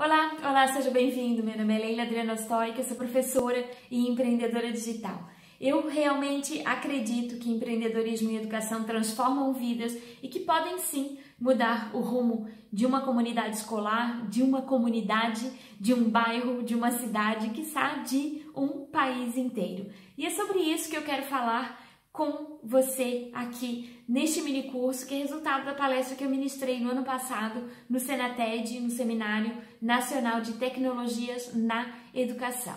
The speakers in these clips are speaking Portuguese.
Olá, olá, seja bem-vindo. Meu nome é Leila Adriana eu sou professora e empreendedora digital. Eu realmente acredito que empreendedorismo e educação transformam vidas e que podem sim mudar o rumo de uma comunidade escolar, de uma comunidade, de um bairro, de uma cidade, quiçá de um país inteiro. E é sobre isso que eu quero falar com você aqui neste mini curso que é resultado da palestra que eu ministrei no ano passado no Senated, no Seminário Nacional de Tecnologias na Educação.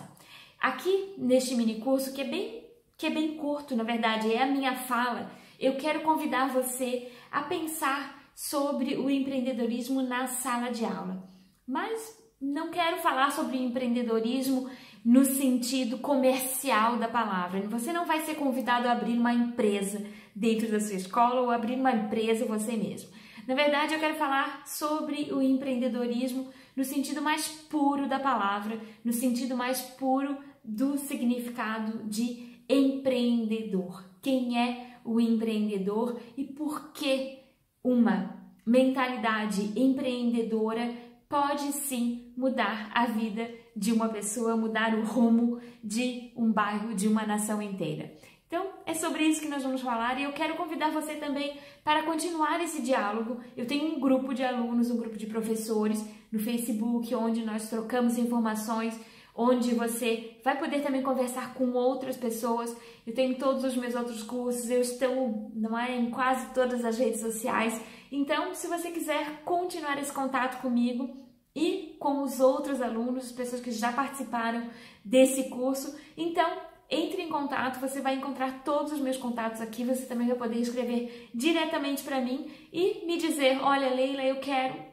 Aqui neste mini curso que é bem que é bem curto, na verdade, é a minha fala, eu quero convidar você a pensar sobre o empreendedorismo na sala de aula. Mas não quero falar sobre empreendedorismo no sentido comercial da palavra. Você não vai ser convidado a abrir uma empresa dentro da sua escola ou abrir uma empresa você mesmo. Na verdade, eu quero falar sobre o empreendedorismo no sentido mais puro da palavra, no sentido mais puro do significado de empreendedor. Quem é o empreendedor e por que uma mentalidade empreendedora pode sim mudar a vida de uma pessoa, mudar o rumo de um bairro, de uma nação inteira. Então, é sobre isso que nós vamos falar e eu quero convidar você também para continuar esse diálogo. Eu tenho um grupo de alunos, um grupo de professores no Facebook, onde nós trocamos informações, onde você vai poder também conversar com outras pessoas. Eu tenho todos os meus outros cursos, eu estou não é, em quase todas as redes sociais. Então, se você quiser continuar esse contato comigo, e com os outros alunos, as pessoas que já participaram desse curso. Então, entre em contato, você vai encontrar todos os meus contatos aqui, você também vai poder escrever diretamente para mim e me dizer, olha Leila, eu quero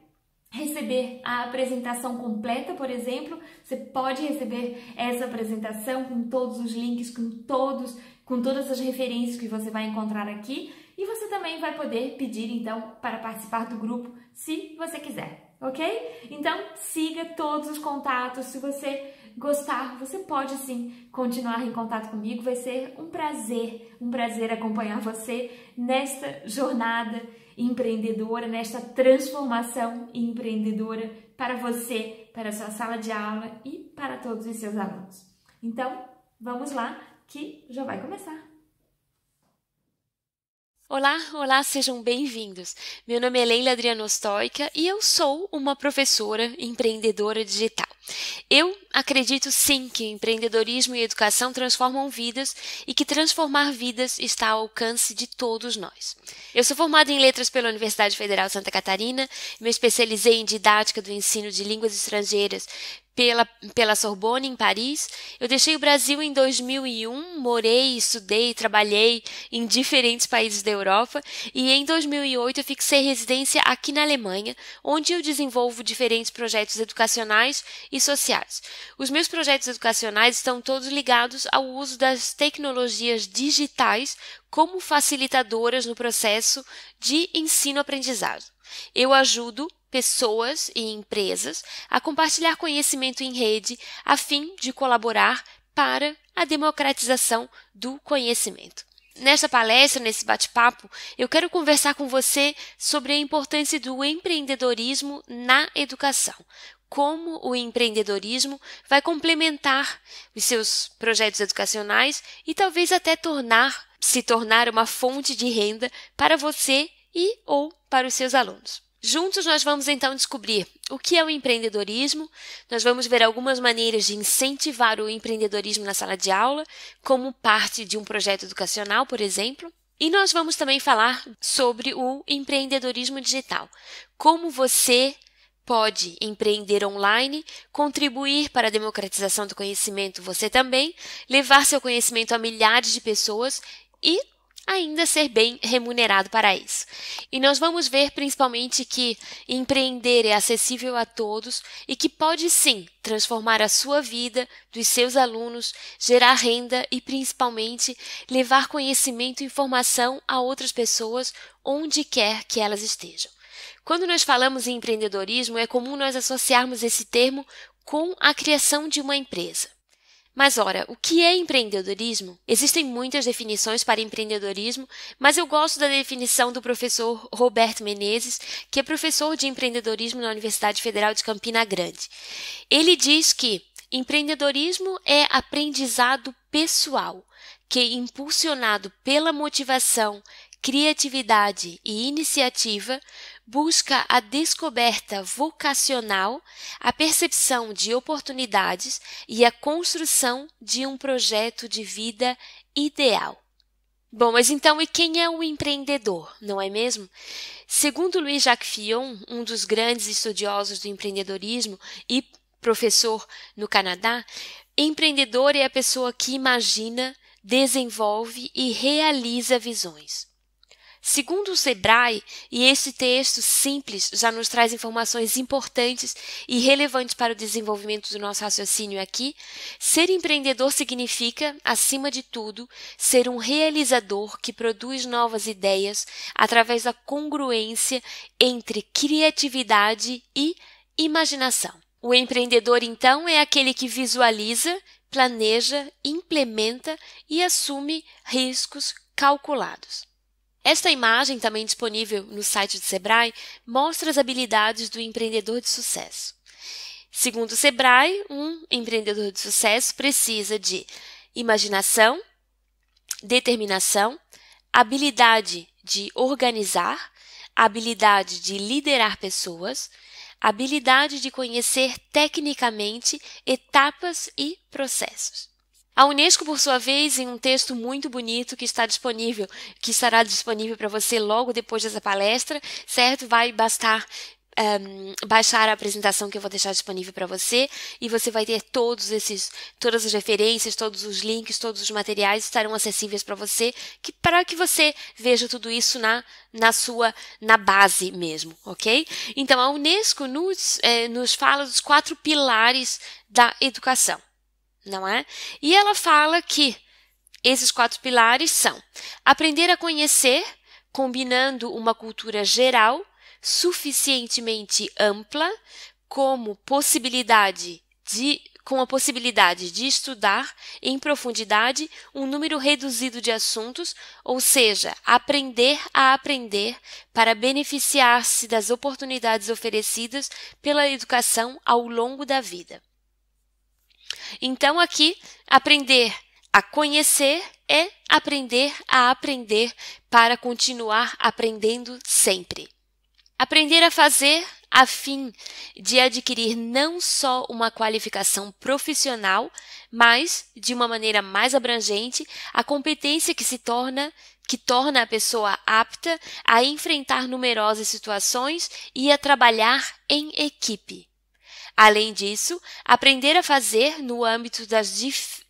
receber a apresentação completa, por exemplo, você pode receber essa apresentação com todos os links, com todos, com todas as referências que você vai encontrar aqui, e você também vai poder pedir então para participar do grupo, se você quiser ok? Então siga todos os contatos. Se você gostar, você pode sim continuar em contato comigo. Vai ser um prazer, um prazer acompanhar você nesta jornada empreendedora, nesta transformação empreendedora para você, para a sua sala de aula e para todos os seus alunos. Então, vamos lá que já vai começar. Olá, olá, sejam bem-vindos. Meu nome é Leila Stoica e eu sou uma professora empreendedora digital. Eu acredito sim que empreendedorismo e educação transformam vidas e que transformar vidas está ao alcance de todos nós. Eu sou formada em letras pela Universidade Federal Santa Catarina, me especializei em didática do ensino de línguas estrangeiras pela, pela Sorbonne, em Paris. Eu deixei o Brasil em 2001, morei, estudei, trabalhei em diferentes países da Europa e em 2008 eu fixei residência aqui na Alemanha, onde eu desenvolvo diferentes projetos educacionais e sociais. Os meus projetos educacionais estão todos ligados ao uso das tecnologias digitais como facilitadoras no processo de ensino-aprendizagem. Eu ajudo pessoas e empresas a compartilhar conhecimento em rede a fim de colaborar para a democratização do conhecimento. Nesta palestra, nesse bate-papo, eu quero conversar com você sobre a importância do empreendedorismo na educação. Como o empreendedorismo vai complementar os seus projetos educacionais e talvez até tornar se tornar uma fonte de renda para você e ou para os seus alunos. Juntos nós vamos então descobrir o que é o empreendedorismo, nós vamos ver algumas maneiras de incentivar o empreendedorismo na sala de aula, como parte de um projeto educacional, por exemplo, e nós vamos também falar sobre o empreendedorismo digital, como você pode empreender online, contribuir para a democratização do conhecimento você também, levar seu conhecimento a milhares de pessoas e ainda ser bem remunerado para isso. E nós vamos ver principalmente que empreender é acessível a todos e que pode sim transformar a sua vida, dos seus alunos, gerar renda e principalmente levar conhecimento e informação a outras pessoas onde quer que elas estejam. Quando nós falamos em empreendedorismo, é comum nós associarmos esse termo com a criação de uma empresa. Mas ora, o que é empreendedorismo? Existem muitas definições para empreendedorismo, mas eu gosto da definição do professor Roberto Menezes, que é professor de empreendedorismo na Universidade Federal de Campina Grande. Ele diz que empreendedorismo é aprendizado pessoal, que, impulsionado pela motivação, criatividade e iniciativa, busca a descoberta vocacional, a percepção de oportunidades e a construção de um projeto de vida ideal. Bom, mas então e quem é o empreendedor, não é mesmo? Segundo Louis-Jacques Fillon, um dos grandes estudiosos do empreendedorismo e professor no Canadá, empreendedor é a pessoa que imagina, desenvolve e realiza visões. Segundo o Sebrae, e esse texto simples já nos traz informações importantes e relevantes para o desenvolvimento do nosso raciocínio aqui, ser empreendedor significa, acima de tudo, ser um realizador que produz novas ideias através da congruência entre criatividade e imaginação. O empreendedor, então, é aquele que visualiza, planeja, implementa e assume riscos calculados. Esta imagem, também disponível no site do Sebrae, mostra as habilidades do empreendedor de sucesso. Segundo o Sebrae, um empreendedor de sucesso precisa de imaginação, determinação, habilidade de organizar, habilidade de liderar pessoas, habilidade de conhecer tecnicamente etapas e processos. A Unesco, por sua vez, em um texto muito bonito que está disponível, que estará disponível para você logo depois dessa palestra, certo? Vai bastar um, ehm, baixar a apresentação que eu vou deixar disponível para você e você vai ter todos esses, todas as referências, todos os links, todos os materiais estarão acessíveis para você, que, para que você veja tudo isso na, na sua, na base mesmo, ok? Então a Unesco nos, eh, nos fala dos quatro pilares da educação, não é? E ela fala que esses quatro pilares são aprender a conhecer, combinando uma cultura geral suficientemente ampla como possibilidade de com a possibilidade de estudar em profundidade um número reduzido de assuntos, ou seja, aprender a aprender para beneficiar-se das oportunidades oferecidas pela educação ao longo da vida. Então, aqui, aprender a conhecer é aprender a aprender para continuar aprendendo sempre. Aprender a fazer a fim de adquirir não só uma qualificação profissional, mas de uma maneira mais abrangente, a competência que se torna que torna a pessoa apta a enfrentar numerosas situações e a trabalhar em equipe. Além disso, aprender a fazer no âmbito das,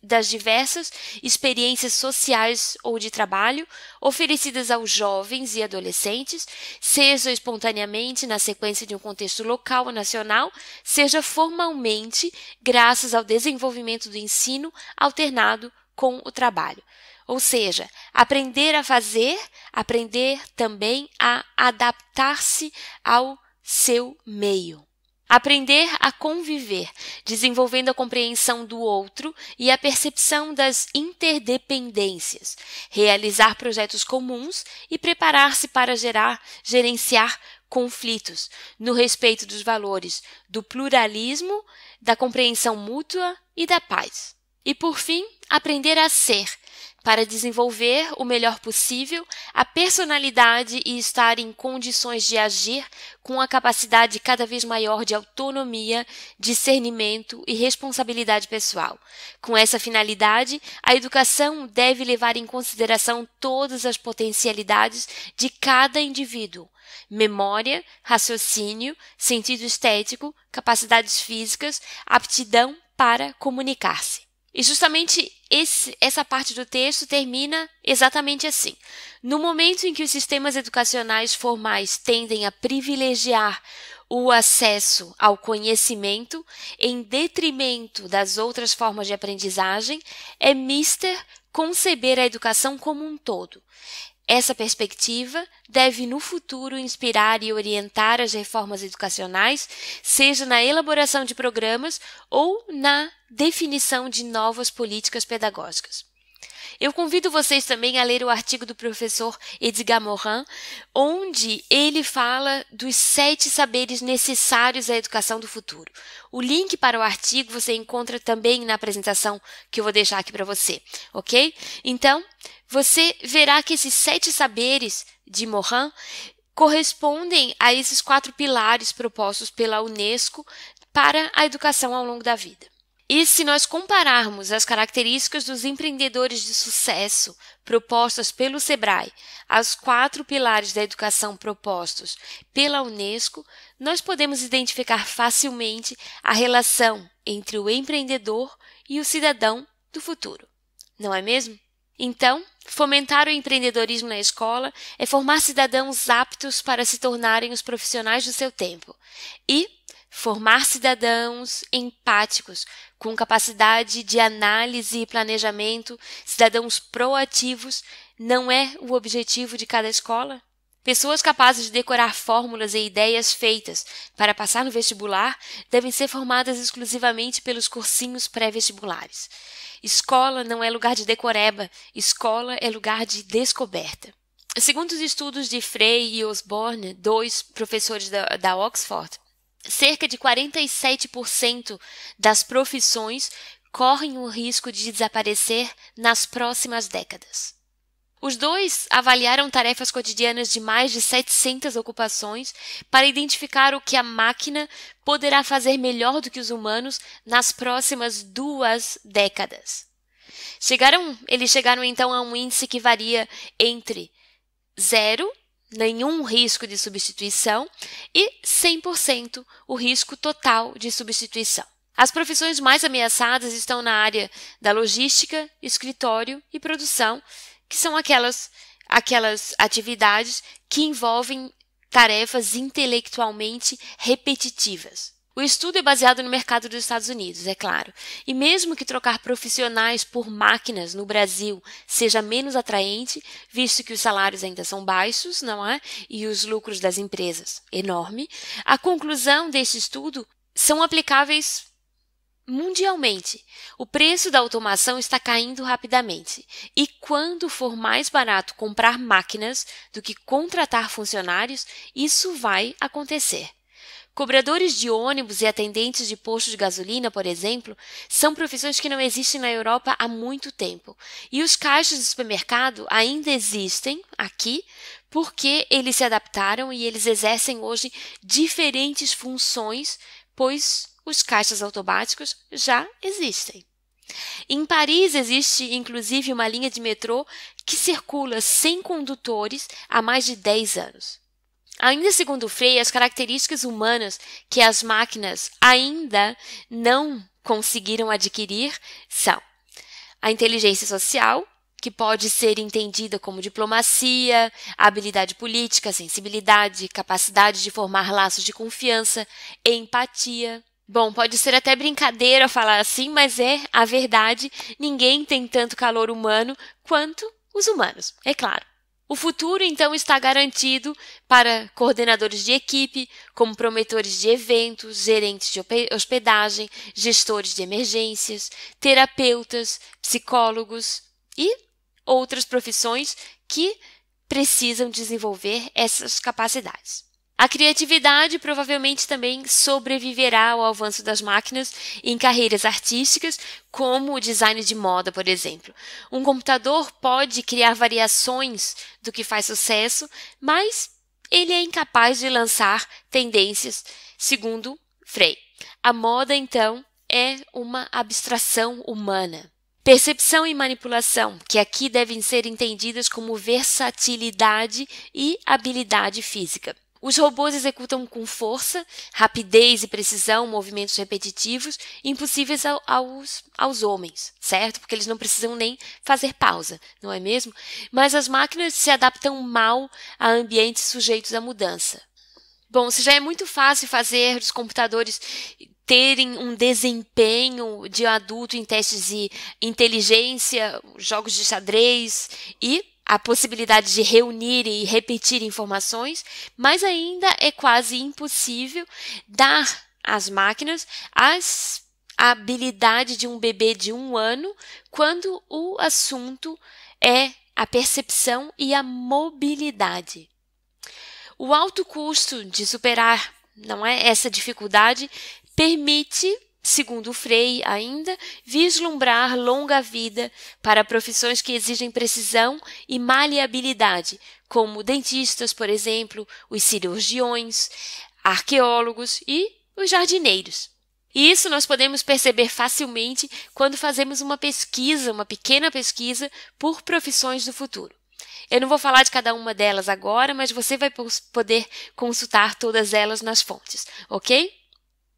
das diversas experiências sociais ou de trabalho oferecidas aos jovens e adolescentes, seja espontaneamente na sequência de um contexto local ou nacional, seja formalmente graças ao desenvolvimento do ensino alternado com o trabalho. Ou seja, aprender a fazer, aprender também a adaptar-se ao seu meio. Aprender a conviver, desenvolvendo a compreensão do outro e a percepção das interdependências, realizar projetos comuns e preparar-se para gerar, gerenciar conflitos, no respeito dos valores do pluralismo, da compreensão mútua e da paz. E por fim, aprender a ser, para desenvolver o melhor possível a personalidade e estar em condições de agir com a capacidade cada vez maior de autonomia, discernimento e responsabilidade pessoal. Com essa finalidade, a educação deve levar em consideração todas as potencialidades de cada indivíduo memória, raciocínio, sentido estético, capacidades físicas, aptidão para comunicar-se. E justamente esse, essa parte do texto termina exatamente assim. No momento em que os sistemas educacionais formais tendem a privilegiar o acesso ao conhecimento em detrimento das outras formas de aprendizagem, é mister conceber a educação como um todo. Essa perspectiva deve, no futuro, inspirar e orientar as reformas educacionais, seja na elaboração de programas ou na definição de novas políticas pedagógicas. Eu convido vocês também a ler o artigo do professor Edgar Morin, onde ele fala dos sete saberes necessários à educação do futuro. O link para o artigo você encontra também na apresentação que eu vou deixar aqui para você, ok? Então, você verá que esses sete saberes de Morin correspondem a esses quatro pilares propostos pela Unesco para a educação ao longo da vida. E se nós compararmos as características dos empreendedores de sucesso propostas pelo SEBRAE aos quatro pilares da educação propostos pela Unesco, nós podemos identificar facilmente a relação entre o empreendedor e o cidadão do futuro. Não é mesmo? Então, fomentar o empreendedorismo na escola é formar cidadãos aptos para se tornarem os profissionais do seu tempo e Formar cidadãos empáticos, com capacidade de análise e planejamento, cidadãos proativos, não é o objetivo de cada escola? Pessoas capazes de decorar fórmulas e ideias feitas para passar no vestibular devem ser formadas exclusivamente pelos cursinhos pré-vestibulares. Escola não é lugar de decoreba, escola é lugar de descoberta. Segundo os estudos de Frey e Osborne, dois professores da, da Oxford, cerca de 47% das profissões correm o risco de desaparecer nas próximas décadas. Os dois avaliaram tarefas cotidianas de mais de 700 ocupações para identificar o que a máquina poderá fazer melhor do que os humanos nas próximas duas décadas. Chegaram, eles chegaram então a um índice que varia entre 0 nenhum risco de substituição e 100% o risco total de substituição. As profissões mais ameaçadas estão na área da logística, escritório e produção, que são aquelas, aquelas atividades que envolvem tarefas intelectualmente repetitivas. O estudo é baseado no mercado dos Estados Unidos, é claro, e mesmo que trocar profissionais por máquinas no Brasil seja menos atraente, visto que os salários ainda são baixos, não é? E os lucros das empresas enorme, a conclusão deste estudo são aplicáveis mundialmente. O preço da automação está caindo rapidamente, e quando for mais barato comprar máquinas do que contratar funcionários, isso vai acontecer. Cobradores de ônibus e atendentes de postos de gasolina, por exemplo, são profissões que não existem na Europa há muito tempo. E os caixas de supermercado ainda existem aqui porque eles se adaptaram e eles exercem hoje diferentes funções, pois os caixas automáticos já existem. Em Paris existe inclusive uma linha de metrô que circula sem condutores há mais de 10 anos. Ainda segundo Frey, as características humanas que as máquinas ainda não conseguiram adquirir são a inteligência social, que pode ser entendida como diplomacia, habilidade política, sensibilidade, capacidade de formar laços de confiança, empatia. Bom, pode ser até brincadeira falar assim, mas é a verdade. Ninguém tem tanto calor humano quanto os humanos, é claro. O futuro, então, está garantido para coordenadores de equipe, como promotores de eventos, gerentes de hospedagem, gestores de emergências, terapeutas, psicólogos e outras profissões que precisam desenvolver essas capacidades. A criatividade provavelmente também sobreviverá ao avanço das máquinas em carreiras artísticas, como o design de moda, por exemplo. Um computador pode criar variações do que faz sucesso, mas ele é incapaz de lançar tendências, segundo Frey. A moda, então, é uma abstração humana. Percepção e manipulação, que aqui devem ser entendidas como versatilidade e habilidade física. Os robôs executam com força, rapidez e precisão movimentos repetitivos impossíveis ao, aos, aos homens, certo? Porque eles não precisam nem fazer pausa, não é mesmo? Mas as máquinas se adaptam mal a ambientes sujeitos à mudança. Bom, se já é muito fácil fazer os computadores terem um desempenho de adulto em testes de inteligência, jogos de xadrez e a possibilidade de reunir e repetir informações, mas ainda é quase impossível dar às máquinas as, a habilidade de um bebê de um ano quando o assunto é a percepção e a mobilidade. O alto custo de superar não é essa dificuldade permite segundo Frei, ainda, vislumbrar longa vida para profissões que exigem precisão e maleabilidade, como dentistas, por exemplo, os cirurgiões, arqueólogos e os jardineiros. E isso nós podemos perceber facilmente quando fazemos uma pesquisa, uma pequena pesquisa, por profissões do futuro. Eu não vou falar de cada uma delas agora, mas você vai poder consultar todas elas nas fontes, ok?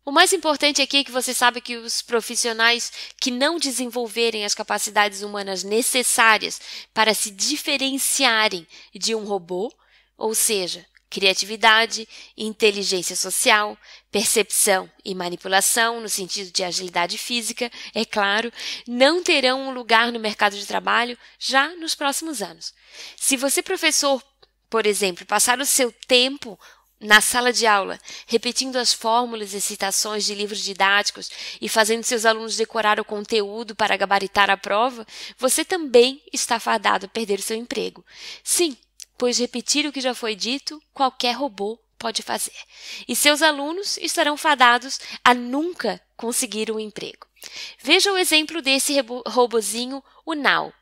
O mais importante aqui é que você sabe que os profissionais que não desenvolverem as capacidades humanas necessárias para se diferenciarem de um robô, ou seja, criatividade, inteligência social, percepção e manipulação, no sentido de agilidade física, é claro, não terão um lugar no mercado de trabalho já nos próximos anos. Se você, professor, por exemplo, passar o seu tempo na sala de aula, repetindo as fórmulas e citações de livros didáticos e fazendo seus alunos decorar o conteúdo para gabaritar a prova, você também está fadado a perder o seu emprego. Sim, pois repetir o que já foi dito, qualquer robô pode fazer. E seus alunos estarão fadados a nunca conseguir um emprego. Veja o exemplo desse robozinho, o Now.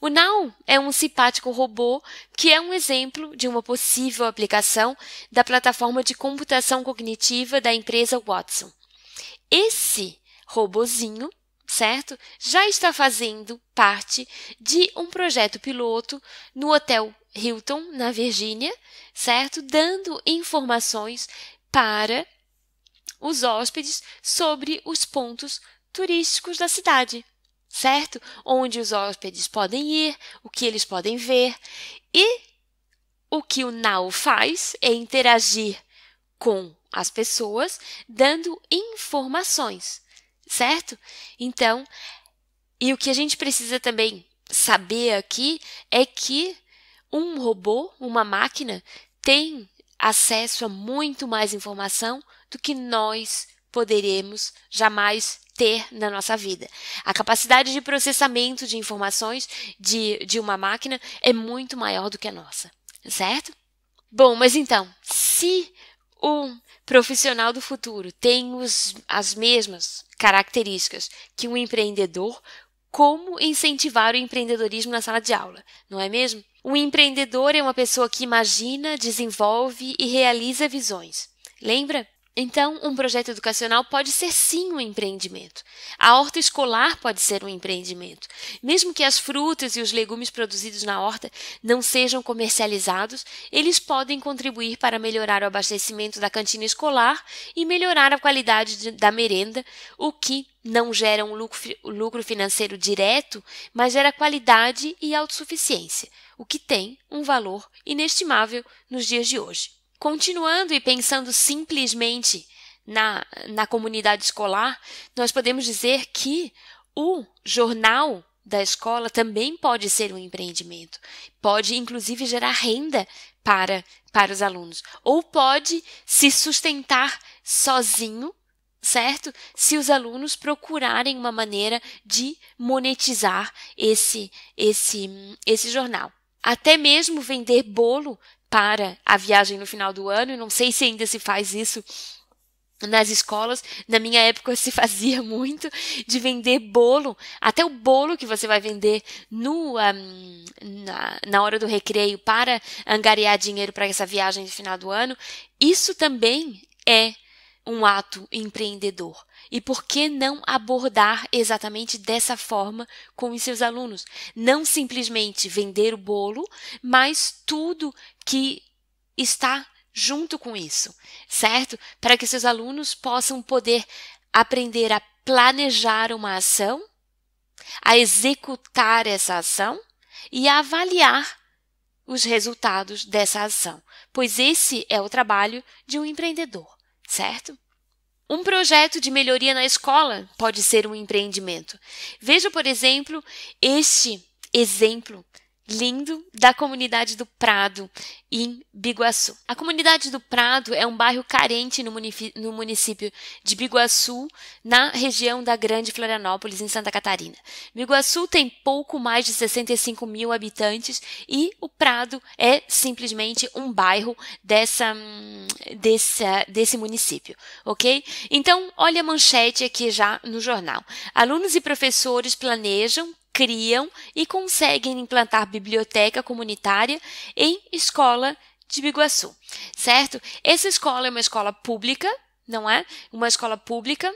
O Now é um simpático robô que é um exemplo de uma possível aplicação da plataforma de computação cognitiva da empresa Watson. Esse robozinho, certo? Já está fazendo parte de um projeto piloto no Hotel Hilton, na Virgínia, certo? Dando informações para os hóspedes sobre os pontos turísticos da cidade certo? Onde os hóspedes podem ir, o que eles podem ver. E o que o Now faz é interagir com as pessoas, dando informações, certo? Então, e o que a gente precisa também saber aqui é que um robô, uma máquina, tem acesso a muito mais informação do que nós poderemos jamais ter na nossa vida. A capacidade de processamento de informações de, de uma máquina é muito maior do que a nossa, certo? Bom, mas então, se um profissional do futuro tem os, as mesmas características que um empreendedor, como incentivar o empreendedorismo na sala de aula, não é mesmo? Um empreendedor é uma pessoa que imagina, desenvolve e realiza visões. Lembra? Então, um projeto educacional pode ser sim um empreendimento. A horta escolar pode ser um empreendimento. Mesmo que as frutas e os legumes produzidos na horta não sejam comercializados, eles podem contribuir para melhorar o abastecimento da cantina escolar e melhorar a qualidade de, da merenda, o que não gera um lucro, lucro financeiro direto, mas gera qualidade e autossuficiência, o que tem um valor inestimável nos dias de hoje. Continuando e pensando simplesmente na, na comunidade escolar, nós podemos dizer que o jornal da escola também pode ser um empreendimento. Pode, inclusive, gerar renda para, para os alunos. Ou pode se sustentar sozinho, certo? Se os alunos procurarem uma maneira de monetizar esse, esse, hum, esse jornal. Até mesmo vender bolo para a viagem no final do ano, e não sei se ainda se faz isso nas escolas, na minha época se fazia muito de vender bolo, até o bolo que você vai vender no, um, na, na hora do recreio para angariar dinheiro para essa viagem de final do ano, isso também é um ato empreendedor. E por que não abordar exatamente dessa forma com os seus alunos? Não simplesmente vender o bolo, mas tudo que está junto com isso, certo? Para que seus alunos possam poder aprender a planejar uma ação, a executar essa ação e a avaliar os resultados dessa ação, pois esse é o trabalho de um empreendedor, certo? Um projeto de melhoria na escola pode ser um empreendimento. Veja, por exemplo, este exemplo lindo da comunidade do Prado, em Biguaçu. A comunidade do Prado é um bairro carente no, no município de Biguaçu, na região da Grande Florianópolis, em Santa Catarina. Biguaçu tem pouco mais de 65 mil habitantes e o Prado é simplesmente um bairro dessa, dessa, desse município, ok? Então, olha a manchete aqui já no jornal. Alunos e professores planejam criam e conseguem implantar biblioteca comunitária em escola de Biguaçu, certo? Essa escola é uma escola pública, não é? Uma escola pública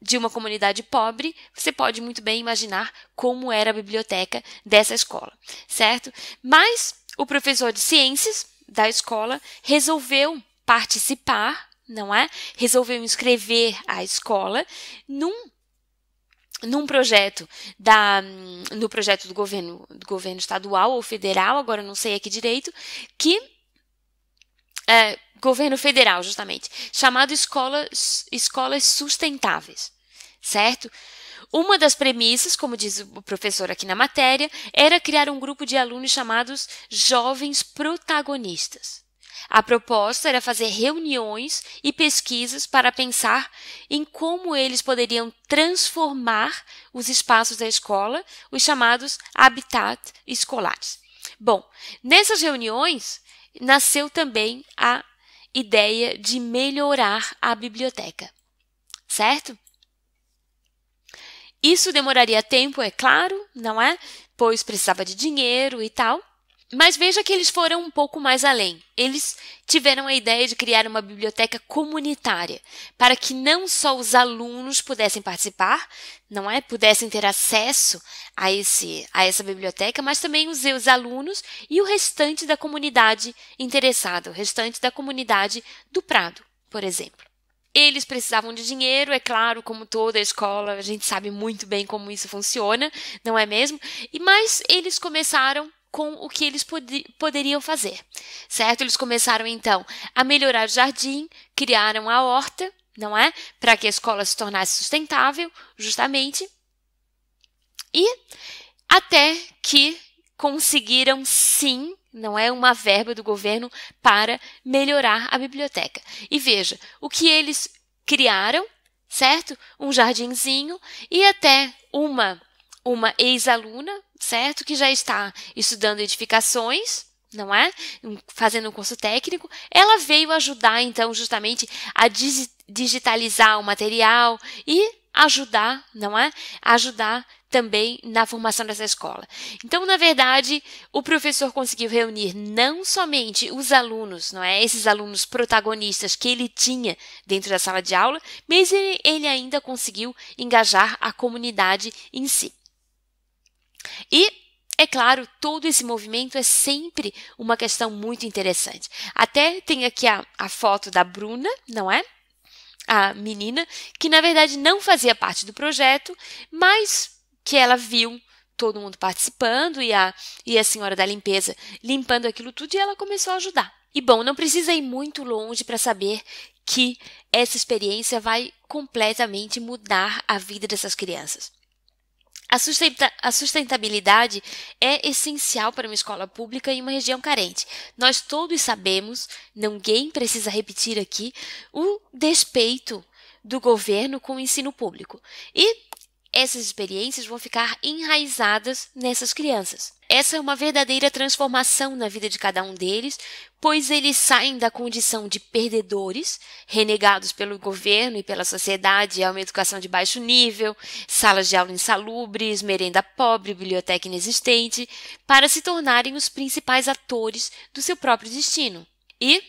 de uma comunidade pobre, você pode muito bem imaginar como era a biblioteca dessa escola, certo? Mas o professor de ciências da escola resolveu participar, não é? Resolveu inscrever a escola num num projeto da hum, no projeto do governo do governo estadual ou federal agora não sei aqui direito que é, governo federal justamente chamado escolas escolas sustentáveis certo uma das premissas, como diz o professor aqui na matéria, era criar um grupo de alunos chamados jovens protagonistas. A proposta era fazer reuniões e pesquisas para pensar em como eles poderiam transformar os espaços da escola, os chamados habitat escolares. Bom, nessas reuniões nasceu também a ideia de melhorar a biblioteca, certo? Isso demoraria tempo, é claro, não é? Pois precisava de dinheiro e tal. Mas veja que eles foram um pouco mais além. Eles tiveram a ideia de criar uma biblioteca comunitária, para que não só os alunos pudessem participar, não é, pudessem ter acesso a esse a essa biblioteca, mas também os, seus alunos e o restante da comunidade interessada, o restante da comunidade do Prado, por exemplo. Eles precisavam de dinheiro, é claro, como toda escola, a gente sabe muito bem como isso funciona, não é mesmo? E mas eles começaram com o que eles pod poderiam fazer, certo? Eles começaram então a melhorar o jardim, criaram a horta, não é? Para que a escola se tornasse sustentável, justamente. E até que conseguiram sim, não é uma verba do governo para melhorar a biblioteca. E veja, o que eles criaram, certo? Um jardinzinho e até uma uma ex-aluna, certo? Que já está estudando edificações, não é? Fazendo um curso técnico. Ela veio ajudar, então, justamente a digitalizar o material e ajudar, não é? Ajudar também na formação dessa escola. Então, na verdade, o professor conseguiu reunir não somente os alunos, não é, esses alunos protagonistas que ele tinha dentro da sala de aula, mas ele, ainda conseguiu engajar a comunidade em si. E é claro, todo esse movimento é sempre uma questão muito interessante. Até tem aqui a, a foto da Bruna, não é? A menina, que na verdade não fazia parte do projeto, mas que ela viu todo mundo participando e a, e a senhora da limpeza limpando aquilo tudo e ela começou a ajudar. E bom, não precisa ir muito longe para saber que essa experiência vai completamente mudar a vida dessas crianças. A, sustentabilidade é essencial para uma escola pública em uma região carente. Nós todos sabemos, ninguém precisa repetir aqui, o despeito do governo com o ensino público. E essas experiências vão ficar enraizadas nessas crianças. Essa é uma verdadeira transformação na vida de cada um deles, pois eles saem da condição de perdedores, renegados pelo governo e pela sociedade a uma educação de baixo nível, salas de aula insalubres, merenda pobre, biblioteca inexistente, para se tornarem os principais atores do seu próprio destino. E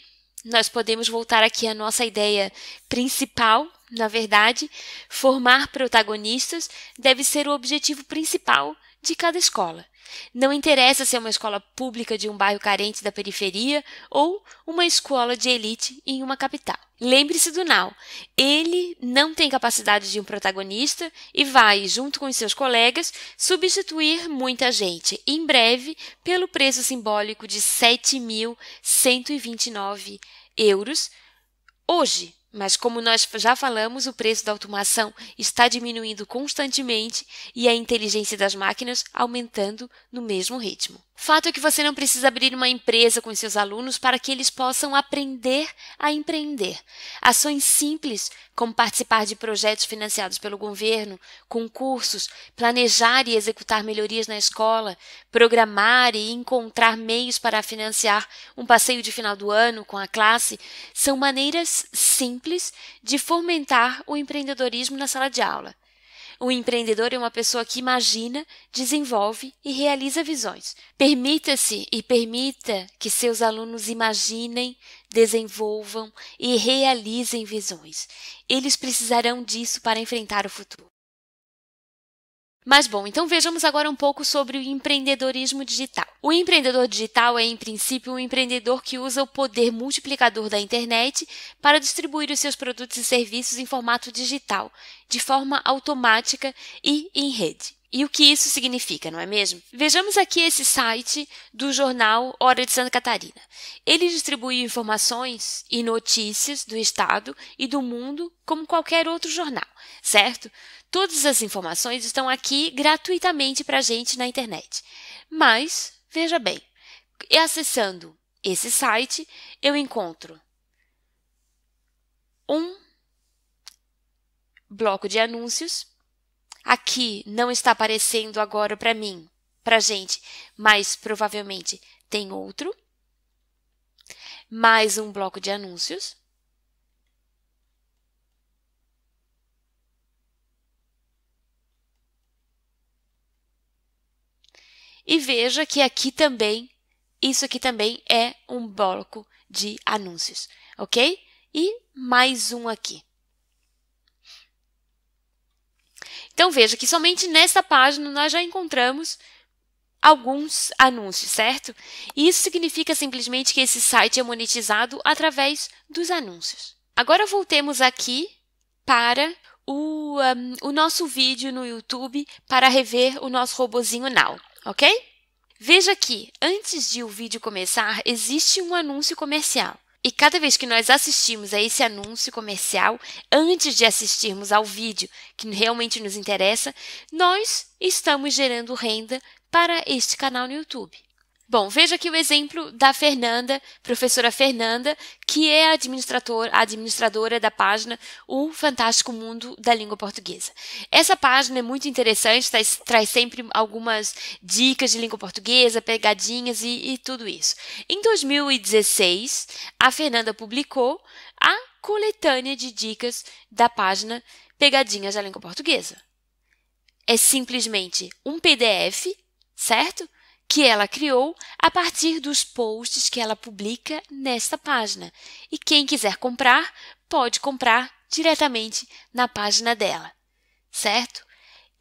nós podemos voltar aqui à nossa ideia principal na verdade, formar protagonistas deve ser o objetivo principal de cada escola. Não interessa se é uma escola pública de um bairro carente da periferia ou uma escola de elite em uma capital. Lembre-se do Nau. Ele não tem capacidade de um protagonista e vai, junto com seus colegas, substituir muita gente, em breve, pelo preço simbólico de 7.129 euros hoje mas, como nós já falamos, o preço da automação está diminuindo constantemente e a inteligência das máquinas aumentando no mesmo ritmo. Fato é que você não precisa abrir uma empresa com seus alunos para que eles possam aprender a empreender. Ações simples, como participar de projetos financiados pelo governo, concursos, planejar e executar melhorias na escola, programar e encontrar meios para financiar um passeio de final do ano com a classe, são maneiras simples de fomentar o empreendedorismo na sala de aula. O empreendedor é uma pessoa que imagina, desenvolve e realiza visões. Permita-se e permita que seus alunos imaginem, desenvolvam e realizem visões. Eles precisarão disso para enfrentar o futuro. Mas bom, então vejamos agora um pouco sobre o empreendedorismo digital. O empreendedor digital é, em princípio, um empreendedor que usa o poder multiplicador da internet para distribuir os seus produtos e serviços em formato digital, de forma automática e em rede. E o que isso significa, não é mesmo? Vejamos aqui esse site do jornal Hora de Santa Catarina. Ele distribui informações e notícias do estado e do mundo como qualquer outro jornal, certo? Todas as informações estão aqui gratuitamente para a gente na internet. Mas, veja bem, acessando esse site, eu encontro um bloco de anúncios aqui não está aparecendo agora para mim, para gente, mas provavelmente tem outro. Mais um bloco de anúncios. E veja que aqui também, isso aqui também é um bloco de anúncios, ok? E mais um aqui. Então veja que somente nesta página nós já encontramos alguns anúncios, certo? Isso significa simplesmente que esse site é monetizado através dos anúncios. Agora voltemos aqui para o, um, o nosso vídeo no YouTube para rever o nosso robozinho Now, ok? Veja que, antes de o vídeo começar, existe um anúncio comercial. E cada vez que nós assistimos a esse anúncio comercial, antes de assistirmos ao vídeo que realmente nos interessa, nós estamos gerando renda para este canal no YouTube. Bom, veja aqui o exemplo da Fernanda, professora Fernanda, que é administrador, administradora da página O Fantástico Mundo da Língua Portuguesa. Essa página é muito interessante, traz, traz sempre algumas dicas de língua portuguesa, pegadinhas e, e tudo isso. Em 2016, a Fernanda publicou a coletânea de dicas da página Pegadinhas da Língua Portuguesa. É simplesmente um PDF, certo? que ela criou a partir dos posts que ela publica nesta página. E quem quiser comprar, pode comprar diretamente na página dela, certo?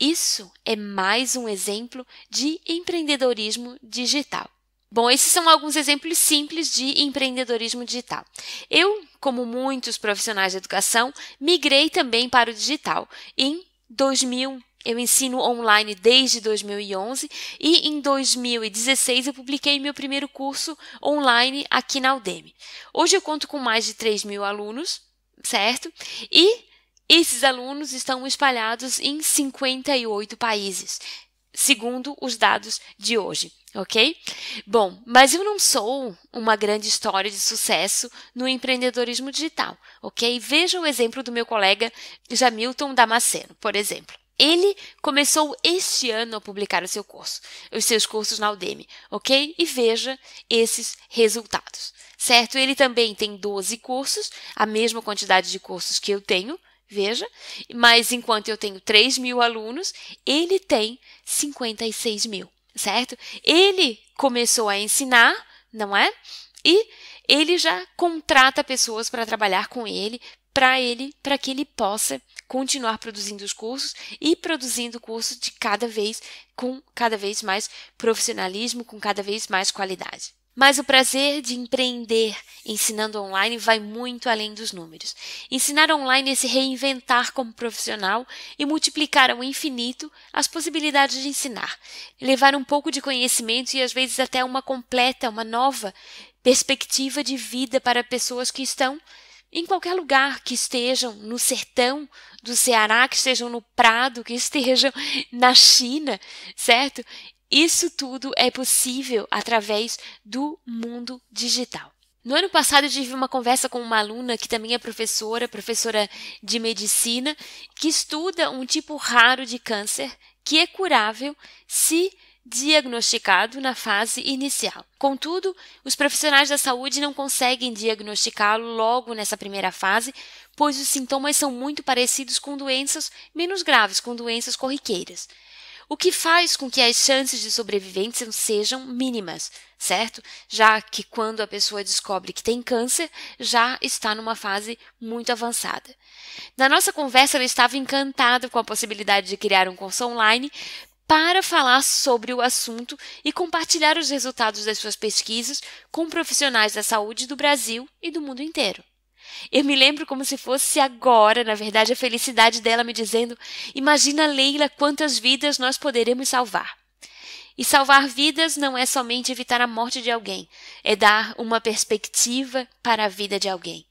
Isso é mais um exemplo de empreendedorismo digital. Bom, esses são alguns exemplos simples de empreendedorismo digital. Eu, como muitos profissionais de educação, migrei também para o digital em 2000 eu ensino online desde 2011 e em 2016 eu publiquei meu primeiro curso online aqui na Udemy. Hoje eu conto com mais de 3 mil alunos, certo? E esses alunos estão espalhados em 58 países, segundo os dados de hoje ok? Bom, mas eu não sou uma grande história de sucesso no empreendedorismo digital, ok? Veja o exemplo do meu colega Jamilton Damasceno, por exemplo. Ele começou este ano a publicar o seu curso, os seus cursos na Udemy, ok? E veja esses resultados, certo? Ele também tem 12 cursos, a mesma quantidade de cursos que eu tenho, veja, mas enquanto eu tenho 3 mil alunos, ele tem 56 mil, certo? Ele começou a ensinar, não é? E ele já contrata pessoas para trabalhar com ele para ele, para que ele possa continuar produzindo os cursos e produzindo cursos de cada vez com cada vez mais profissionalismo, com cada vez mais qualidade. Mas o prazer de empreender ensinando online vai muito além dos números. Ensinar online é se reinventar como profissional e multiplicar ao infinito as possibilidades de ensinar. Levar um pouco de conhecimento e às vezes até uma completa, uma nova perspectiva de vida para pessoas que estão em qualquer lugar que estejam no sertão do Ceará, que estejam no Prado, que estejam na China, certo? Isso tudo é possível através do mundo digital. No ano passado eu tive uma conversa com uma aluna que também é professora, professora de medicina, que estuda um tipo raro de câncer que é curável se diagnosticado na fase inicial. Contudo, os profissionais da saúde não conseguem diagnosticá-lo logo nessa primeira fase, pois os sintomas são muito parecidos com doenças menos graves, com doenças corriqueiras. O que faz com que as chances de sobrevivência sejam mínimas, certo? Já que quando a pessoa descobre que tem câncer, já está numa fase muito avançada. Na nossa conversa, eu estava encantada com a possibilidade de criar um curso online para falar sobre o assunto e compartilhar os resultados das suas pesquisas com profissionais da saúde do Brasil e do mundo inteiro. Eu me lembro como se fosse agora, na verdade, a felicidade dela me dizendo: Imagina, Leila, quantas vidas nós poderemos salvar. E salvar vidas não é somente evitar a morte de alguém, é dar uma perspectiva para a vida de alguém.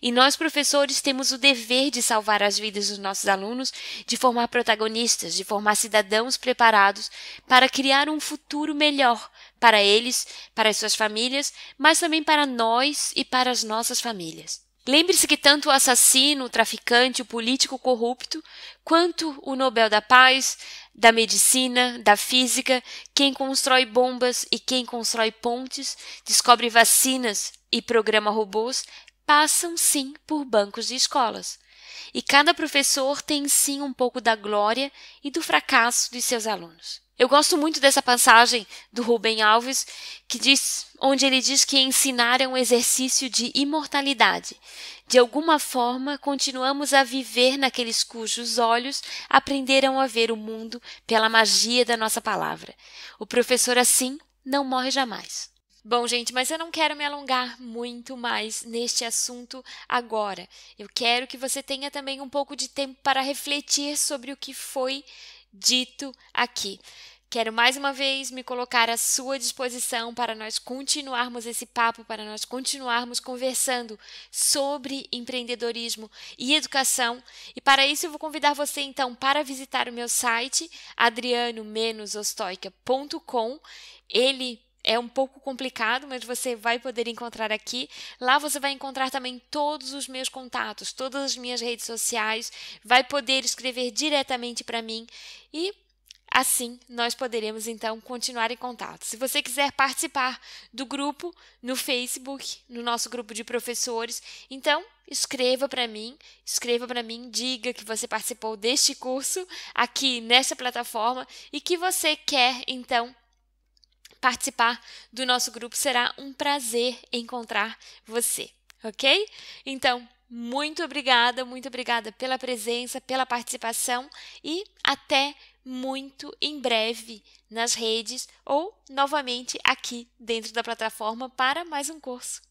E nós, professores, temos o dever de salvar as vidas dos nossos alunos, de formar protagonistas, de formar cidadãos preparados para criar um futuro melhor para eles, para as suas famílias, mas também para nós e para as nossas famílias. Lembre-se que tanto o assassino, o traficante, o político corrupto, quanto o Nobel da Paz, da medicina, da física, quem constrói bombas e quem constrói pontes, descobre vacinas e programa robôs, passam sim por bancos de escolas. E cada professor tem sim um pouco da glória e do fracasso dos seus alunos. Eu gosto muito dessa passagem do Rubem Alves, que diz, onde ele diz que ensinar é um exercício de imortalidade. De alguma forma, continuamos a viver naqueles cujos olhos aprenderam a ver o mundo pela magia da nossa palavra. O professor assim não morre jamais. Bom, gente, mas eu não quero me alongar muito mais neste assunto agora. Eu quero que você tenha também um pouco de tempo para refletir sobre o que foi dito aqui. Quero mais uma vez me colocar à sua disposição para nós continuarmos esse papo, para nós continuarmos conversando sobre empreendedorismo e educação. E para isso eu vou convidar você então para visitar o meu site adriano-ostoica.com. Ele é um pouco complicado, mas você vai poder encontrar aqui. Lá você vai encontrar também todos os meus contatos, todas as minhas redes sociais, vai poder escrever diretamente para mim e Assim, nós poderemos então continuar em contato. Se você quiser participar do grupo no Facebook, no nosso grupo de professores, então escreva para mim, escreva para mim, diga que você participou deste curso aqui nesta plataforma e que você quer então participar do nosso grupo. Será um prazer encontrar você, ok? Então, muito obrigada, muito obrigada pela presença, pela participação e até muito em breve nas redes ou novamente aqui dentro da plataforma para mais um curso.